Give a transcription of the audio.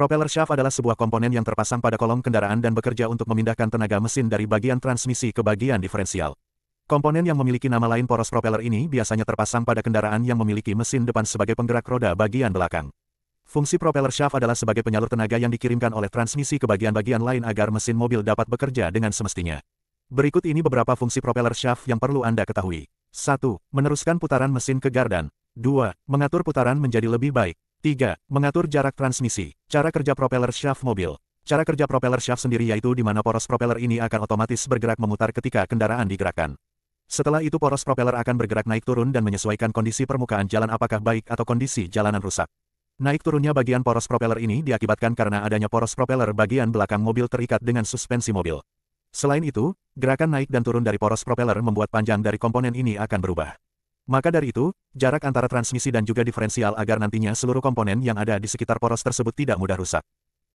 Propeller shaft adalah sebuah komponen yang terpasang pada kolom kendaraan dan bekerja untuk memindahkan tenaga mesin dari bagian transmisi ke bagian diferensial. Komponen yang memiliki nama lain poros propeller ini biasanya terpasang pada kendaraan yang memiliki mesin depan sebagai penggerak roda bagian belakang. Fungsi propeller shaft adalah sebagai penyalur tenaga yang dikirimkan oleh transmisi ke bagian-bagian lain agar mesin mobil dapat bekerja dengan semestinya. Berikut ini beberapa fungsi propeller shaft yang perlu Anda ketahui. 1. Meneruskan putaran mesin ke gardan. 2. Mengatur putaran menjadi lebih baik. 3. Mengatur jarak transmisi. Cara kerja propeller shaft mobil. Cara kerja propeller shaft sendiri yaitu di mana poros propeller ini akan otomatis bergerak memutar ketika kendaraan digerakkan. Setelah itu poros propeller akan bergerak naik turun dan menyesuaikan kondisi permukaan jalan apakah baik atau kondisi jalanan rusak. Naik turunnya bagian poros propeller ini diakibatkan karena adanya poros propeller bagian belakang mobil terikat dengan suspensi mobil. Selain itu, gerakan naik dan turun dari poros propeller membuat panjang dari komponen ini akan berubah. Maka dari itu, jarak antara transmisi dan juga diferensial agar nantinya seluruh komponen yang ada di sekitar poros tersebut tidak mudah rusak.